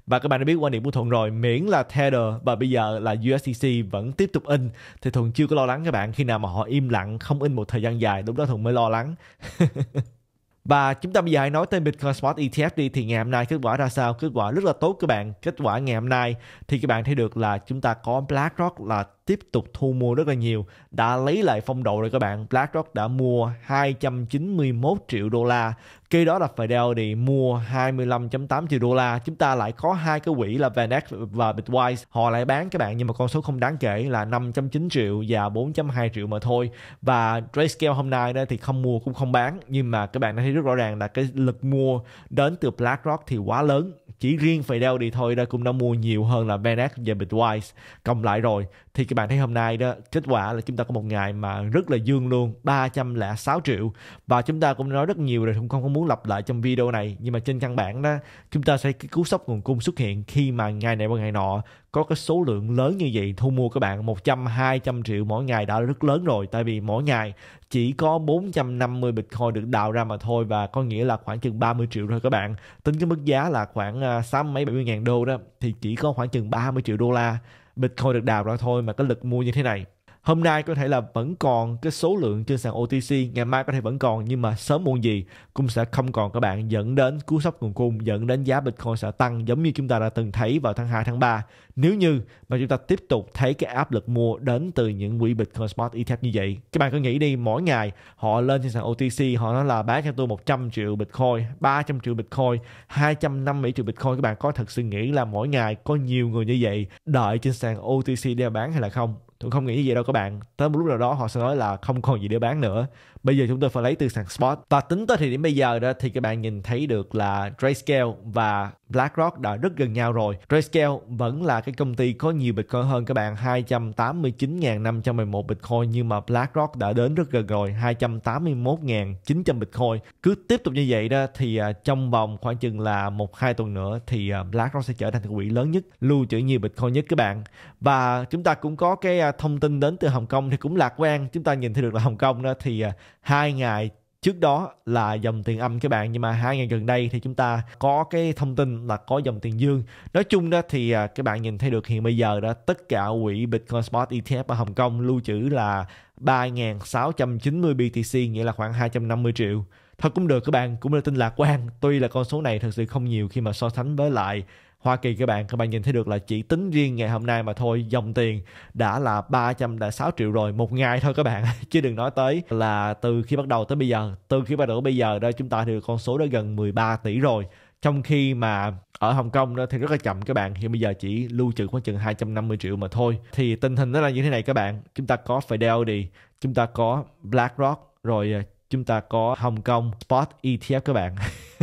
và các bạn đã biết quan điểm của Thuận rồi, miễn là Tether và bây giờ là USDC vẫn tiếp tục in thì Thuận chưa có lo lắng các bạn khi nào mà họ im lặng không in một thời gian dài lúc đó Thuận mới lo lắng. Và chúng ta bây giờ hãy nói tên Bitcoin Spot ETF đi thì ngày hôm nay kết quả ra sao? Kết quả rất là tốt các bạn. Kết quả ngày hôm nay thì các bạn thấy được là chúng ta có BlackRock là tiếp tục thu mua rất là nhiều, đã lấy lại phong độ rồi các bạn. BlackRock đã mua 291 triệu đô la, kế đó là Fidelity mua 25.8 triệu đô la. Chúng ta lại có hai cái quỹ là VanEck và Bitwise, họ lại bán các bạn nhưng mà con số không đáng kể là 5.9 triệu và 4.2 triệu mà thôi. Và Grayscale hôm nay đây thì không mua cũng không bán, nhưng mà các bạn đã thấy rất rõ ràng là cái lực mua đến từ BlackRock thì quá lớn. Chỉ riêng Fidelity thôi đã cũng đã mua nhiều hơn là VanEck và Bitwise. Cộng lại rồi thì các bạn thấy hôm nay đó kết quả là chúng ta có một ngày mà rất là dương luôn 306 triệu và chúng ta cũng nói rất nhiều rồi không không muốn lặp lại trong video này nhưng mà trên căn bản đó chúng ta sẽ cái cú sốc nguồn cung xuất hiện khi mà ngày này qua ngày nọ có cái số lượng lớn như vậy thu mua các bạn 100 200 triệu mỗi ngày đã rất lớn rồi tại vì mỗi ngày chỉ có 450 Bitcoin được đào ra mà thôi và có nghĩa là khoảng chừng 30 triệu thôi các bạn tính cái mức giá là khoảng à, sáu mấy 70 ngàn đô đó thì chỉ có khoảng chừng 30 triệu đô la Bitcoin được đào ra thôi mà cái lực mua như thế này hôm nay có thể là vẫn còn cái số lượng trên sàn OTC ngày mai có thể vẫn còn nhưng mà sớm muộn gì cũng sẽ không còn các bạn dẫn đến cú sốc nguồn cung dẫn đến giá Bitcoin sẽ tăng giống như chúng ta đã từng thấy vào tháng 2 tháng 3 nếu như mà chúng ta tiếp tục thấy cái áp lực mua đến từ những quỹ Bitcoin Spot ETF như vậy các bạn cứ nghĩ đi mỗi ngày họ lên trên sàn OTC họ nói là bán cho tôi 100 triệu Bitcoin 300 triệu Bitcoin 250 triệu Bitcoin các bạn có thật sự nghĩ là mỗi ngày có nhiều người như vậy đợi trên sàn OTC đeo bán hay là không tôi không nghĩ như vậy đâu các bạn tới một lúc nào đó họ sẽ nói là không còn gì để bán nữa Bây giờ chúng tôi phải lấy từ sàn spot. Và tính tới thời điểm bây giờ đó thì các bạn nhìn thấy được là Grayscale và BlackRock đã rất gần nhau rồi. Grayscale vẫn là cái công ty có nhiều Bitcoin hơn các bạn 289.511 Bitcoin nhưng mà BlackRock đã đến rất gần rồi 281.900 Bitcoin. Cứ tiếp tục như vậy đó thì à, trong vòng khoảng chừng là một hai tuần nữa thì à, BlackRock sẽ trở thành quỹ lớn nhất, lưu trữ nhiều Bitcoin nhất các bạn. Và chúng ta cũng có cái à, thông tin đến từ Hồng Kông thì cũng lạc quan. Chúng ta nhìn thấy được là Hồng Kông đó thì hai ngày trước đó là dòng tiền âm các bạn nhưng mà hai ngày gần đây thì chúng ta có cái thông tin là có dòng tiền dương nói chung đó thì à, các bạn nhìn thấy được hiện bây giờ đó tất cả quỹ Bitcoin Spot ETF ở Hồng Kông lưu trữ là 3.690 BTC nghĩa là khoảng 250 triệu thôi cũng được các bạn cũng là tin lạc quan tuy là con số này thật sự không nhiều khi mà so sánh với lại Hoa Kỳ các bạn, các bạn nhìn thấy được là chỉ tính riêng ngày hôm nay mà thôi dòng tiền đã là 306 triệu rồi một ngày thôi các bạn chứ đừng nói tới là từ khi bắt đầu tới bây giờ từ khi bắt đầu tới bây giờ đó chúng ta thì con số đã gần 13 tỷ rồi trong khi mà ở Hồng Kông đó thì rất là chậm các bạn hiện bây giờ chỉ lưu trữ khoảng chừng 250 triệu mà thôi thì tình hình nó là như thế này các bạn chúng ta có Fidelity chúng ta có BlackRock rồi chúng ta có Hồng Kông, Spot ETF các bạn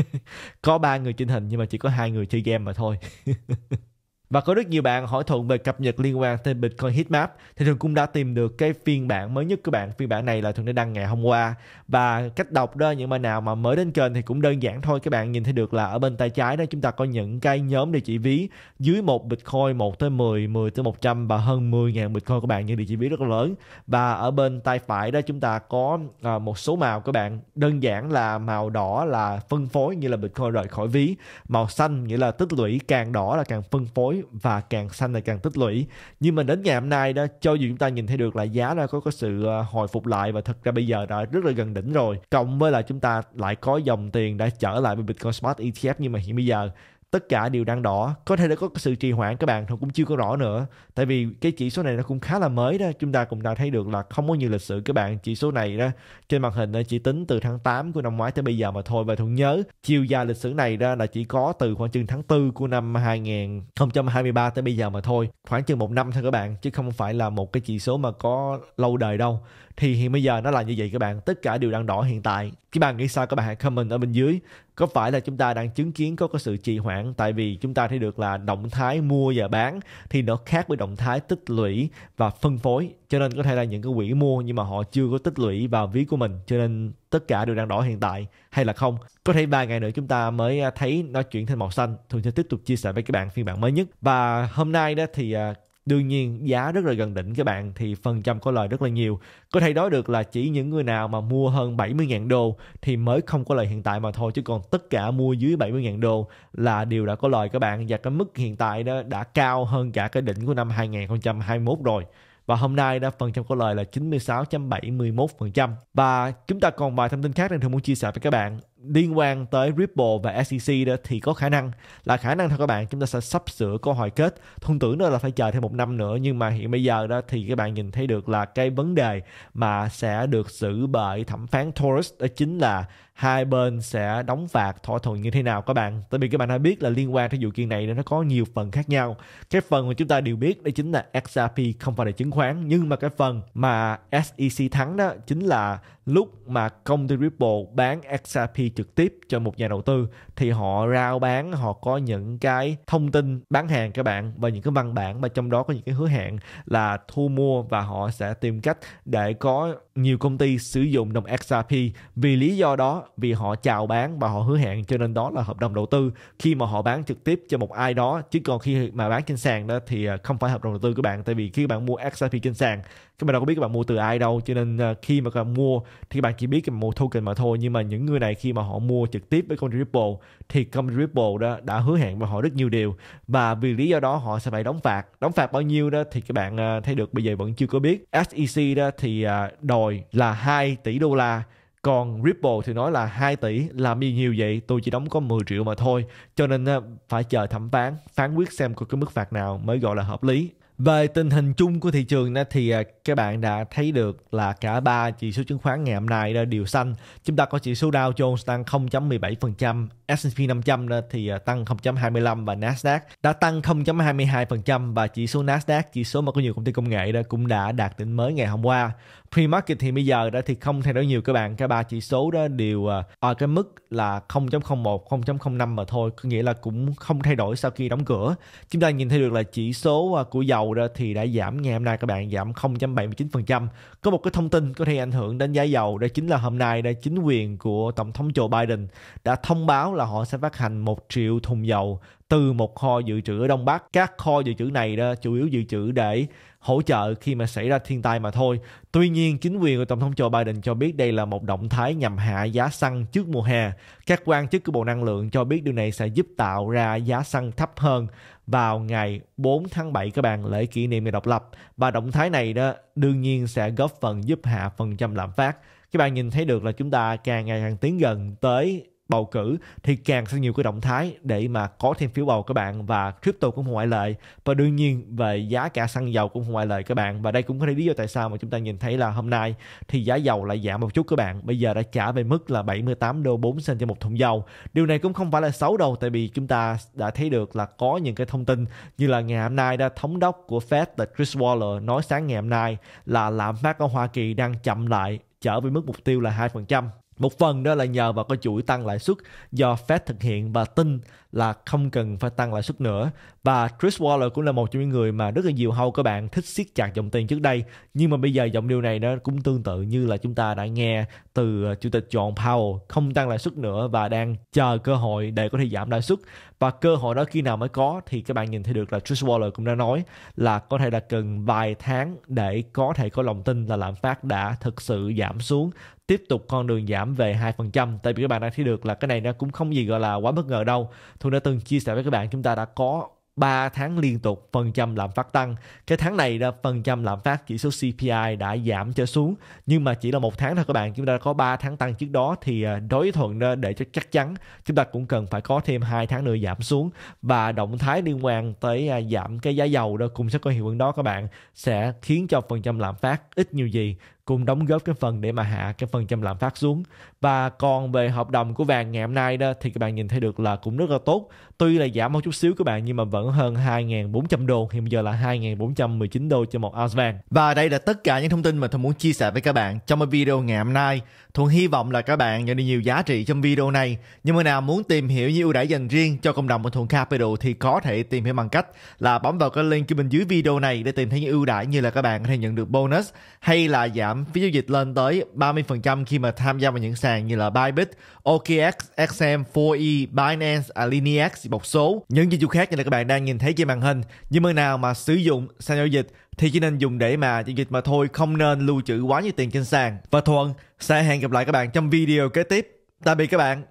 có ba người trên hình nhưng mà chỉ có hai người chơi game mà thôi Và có rất nhiều bạn hỏi thuận về cập nhật liên quan tới Bitcoin Heatmap thì Thường cũng đã tìm được cái phiên bản mới nhất của bạn. Phiên bản này là Thường đã đăng ngày hôm qua. Và cách đọc đó những bạn nào mà mới đến kênh thì cũng đơn giản thôi. Các bạn nhìn thấy được là ở bên tay trái đó chúng ta có những cái nhóm địa chỉ ví dưới một Bitcoin 1 tới 10, 10 tới 100 và hơn 10.000 Bitcoin của bạn những địa chỉ ví rất là lớn. Và ở bên tay phải đó chúng ta có à, một số màu các bạn. Đơn giản là màu đỏ là phân phối như là Bitcoin rời khỏi ví. Màu xanh nghĩa là tích lũy càng đỏ là càng phân phối và càng xanh là càng tích lũy nhưng mà đến ngày hôm nay đó cho dù chúng ta nhìn thấy được là giá đã có có sự ờ, hồi phục lại và thật ra bây giờ đã rất là gần đỉnh rồi cộng với là chúng ta lại có dòng tiền đã trở lại với Bitcoin Smart ETF nhưng mà hiện bây giờ tất cả đều đang đỏ có thể đã có sự trì hoãn các bạn thôi cũng chưa có rõ nữa tại vì cái chỉ số này nó cũng khá là mới đó chúng ta cũng đã thấy được là không có nhiều lịch sử các bạn chỉ số này đó trên màn hình chỉ tính từ tháng 8 của năm ngoái tới bây giờ mà thôi và thuận nhớ chiều dài lịch sử này đó là chỉ có từ khoảng chừng tháng 4 của năm 2023 tới bây giờ mà thôi khoảng chừng một năm thôi các bạn chứ không phải là một cái chỉ số mà có lâu đời đâu thì hiện bây giờ nó là như vậy các bạn tất cả đều đang đỏ hiện tại các bạn nghĩ sao các bạn hãy comment ở bên dưới có phải là chúng ta đang chứng kiến có có sự trì hoãn tại vì chúng ta thấy được là động thái mua và bán thì nó khác với động thái tích lũy và phân phối cho nên có thể là những cái quỹ mua nhưng mà họ chưa có tích lũy vào ví của mình cho nên tất cả đều đang đỏ hiện tại hay là không có thể ba ngày nữa chúng ta mới à, thấy nó chuyển thành màu xanh thường sẽ tiếp tục chia sẻ với các bạn phiên bản mới nhất và hôm nay đó thì à, đương nhiên giá rất là gần đỉnh các bạn thì phần trăm có lời rất là nhiều có thể nói được là chỉ những người nào mà mua hơn 70.000 đô thì mới không có lời hiện tại mà thôi chứ còn tất cả mua dưới 70.000 đô là đều đã có lời các bạn và cái mức hiện tại đó đã cao hơn cả cái đỉnh của năm 2021 rồi và hôm nay đã phần trăm có lời là 96.71%. Và chúng ta còn vài thông tin khác đang thường muốn chia sẻ với các bạn liên quan tới Ripple và SEC đó thì có khả năng là khả năng thôi các bạn chúng ta sẽ sắp sửa câu hỏi kết thông tưởng đó là phải chờ thêm một năm nữa nhưng mà hiện bây giờ đó thì các bạn nhìn thấy được là cái vấn đề mà sẽ được xử bởi thẩm phán Torres đó chính là hai bên sẽ đóng phạt thỏa thuận như thế nào các bạn tại vì các bạn đã biết là liên quan tới vụ kiện này nó có nhiều phần khác nhau cái phần mà chúng ta đều biết đó chính là XRP không phải là chứng khoán nhưng mà cái phần mà SEC thắng đó chính là lúc mà công ty Ripple bán XRP trực tiếp cho một nhà đầu tư thì họ rao bán họ có những cái thông tin bán hàng các bạn và những cái văn bản mà trong đó có những cái hứa hẹn là thu mua và họ sẽ tìm cách để có nhiều công ty sử dụng đồng XRP vì lý do đó vì họ chào bán và họ hứa hẹn cho nên đó là hợp đồng đầu tư khi mà họ bán trực tiếp cho một ai đó chứ còn khi mà bán trên sàn đó thì à, không phải hợp đồng đầu tư của bạn tại vì khi bạn mua XRP trên sàn các bạn đâu có biết các bạn mua từ ai đâu cho nên à, khi mà các bạn mua thì các bạn chỉ biết các bạn mua token mà thôi nhưng mà những người này khi mà họ mua trực tiếp với con Ripple thì con Ripple đó đã hứa hẹn với họ rất nhiều điều và vì lý do đó họ sẽ phải đóng phạt đóng phạt bao nhiêu đó thì các bạn à, thấy được bây giờ vẫn chưa có biết SEC đó thì đòi là 2 tỷ đô la còn Ripple thì nói là 2 tỷ làm gì nhiều vậy tôi chỉ đóng có 10 triệu mà thôi cho nên ờ, phải chờ thẩm phán phán quyết xem có cái mức phạt nào mới gọi là hợp lý về tình hình chung của thị trường thì ờ, các bạn đã thấy được là cả ba chỉ số chứng khoán ngày hôm nay đều xanh. Chúng ta có chỉ số Dow Jones tăng 0.17%, S&P 500 thì à, tăng 0.25 và Nasdaq đã tăng 0.22% và chỉ số Nasdaq, chỉ số mà có nhiều công ty công nghệ đó cũng đã đạt đỉnh mới ngày hôm qua. Pre-market thì bây giờ đã thì không thay đổi nhiều các bạn, cả ba chỉ số đó đều à, ở cái mức là 0.01, 0.05 mà thôi, có nghĩa là cũng không thay đổi sau khi đóng cửa. Chúng ta nhìn thấy được là chỉ số à, của dầu đó thì đã giảm ngày hôm nay các bạn giảm 0.79%. Có một cái thông tin có thể ảnh hưởng đến giá dầu đó chính là hôm nay đã chính quyền của tổng thống Joe Biden đã thông báo là là họ sẽ phát hành một triệu thùng dầu từ một kho dự trữ ở Đông Bắc. Các kho dự trữ này đó chủ yếu dự trữ để hỗ trợ khi mà xảy ra thiên tai mà thôi. Tuy nhiên, chính quyền của Tổng thống Joe Biden cho biết đây là một động thái nhằm hạ giá xăng trước mùa hè. Các quan chức của Bộ Năng lượng cho biết điều này sẽ giúp tạo ra giá xăng thấp hơn vào ngày 4 tháng 7 các bạn, lễ kỷ niệm ngày độc lập. Và động thái này đó đương nhiên sẽ góp phần giúp hạ phần trăm lạm phát. Các bạn nhìn thấy được là chúng ta càng ngày càng tiến gần tới bầu cử thì càng sẽ nhiều cái động thái để mà có thêm phiếu bầu các bạn và crypto cũng không ngoại lệ và đương nhiên về giá cả xăng dầu cũng không ngoại lệ các bạn và đây cũng có thể lý do tại sao mà chúng ta nhìn thấy là hôm nay thì giá dầu lại giảm một chút các bạn bây giờ đã trả về mức là 78 đô 4 cent cho một thùng dầu điều này cũng không phải là xấu đâu tại vì chúng ta đã thấy được là có những cái thông tin như là ngày hôm nay đã thống đốc của Fed là Chris Waller nói sáng ngày hôm nay là lạm phát ở Hoa Kỳ đang chậm lại trở về mức mục tiêu là 2% một phần đó là nhờ vào cái chuỗi tăng lãi suất do Fed thực hiện và tin là không cần phải tăng lãi suất nữa. Và Chris Waller cũng là một trong những người mà rất là nhiều hâu các bạn thích siết chặt dòng tiền trước đây. Nhưng mà bây giờ dòng điều này nó cũng tương tự như là chúng ta đã nghe từ ờ, Chủ tịch John Powell không tăng lãi suất nữa và đang chờ cơ hội để có thể giảm lãi suất. Và cơ hội đó khi nào mới có thì các bạn nhìn thấy được là Chris Waller cũng đã nói là có thể là cần vài tháng để có thể có lòng tin là lạm phát đã thực sự giảm xuống tiếp tục con đường giảm về 2% tại vì các bạn đang thấy được là cái này nó cũng không gì gọi là quá bất ngờ đâu Thuận đã từng chia sẻ với các bạn chúng ta đã có 3 tháng liên tục phần trăm lạm phát tăng. Cái tháng này đó phần trăm lạm phát chỉ số CPI đã giảm trở xuống nhưng mà chỉ là một tháng thôi các bạn. Chúng ta đã có 3 tháng tăng trước đó thì à, đối thuận đó để cho chắc chắn chúng ta cũng cần phải có thêm hai tháng nữa giảm xuống và động thái liên quan tới à, giảm cái giá dầu đó cũng sẽ có hiệu ứng đó các bạn sẽ khiến cho phần trăm lạm phát ít nhiều gì cũng đóng góp cái phần để mà hạ cái phần trăm lạm phát xuống và còn về hợp đồng của vàng ngày hôm nay đó thì các bạn nhìn thấy được là cũng rất là tốt tuy là giảm một chút xíu các bạn nhưng mà vẫn hơn 2.400 đô hiện giờ là 2.419 đô cho một ounce vàng và đây là tất cả những thông tin mà tôi muốn chia sẻ với các bạn trong video ngày hôm nay thuận hy vọng là các bạn nhận được nhiều giá trị trong video này nhưng mà nào muốn tìm hiểu những ưu đãi dành riêng cho cộng đồng của thuận capital thì có thể tìm hiểu bằng cách là bấm vào cái link bên dưới video này để tìm thấy những ưu đãi như là các bạn có thể nhận được bonus hay là giảm phí giao dịch lên tới 30% khi mà tham gia vào những sàn như là Bybit, OKX, XM, 4E, Binance, Alineax, một số. Những dịch vụ khác như là các bạn đang nhìn thấy trên màn hình. Nhưng mà nào mà sử dụng sàn giao dịch thì chỉ nên dùng để mà giao dịch mà thôi, không nên lưu trữ quá nhiều tiền trên sàn. Và Thuận sẽ hẹn gặp lại các bạn trong video kế tiếp. Tạm biệt các bạn.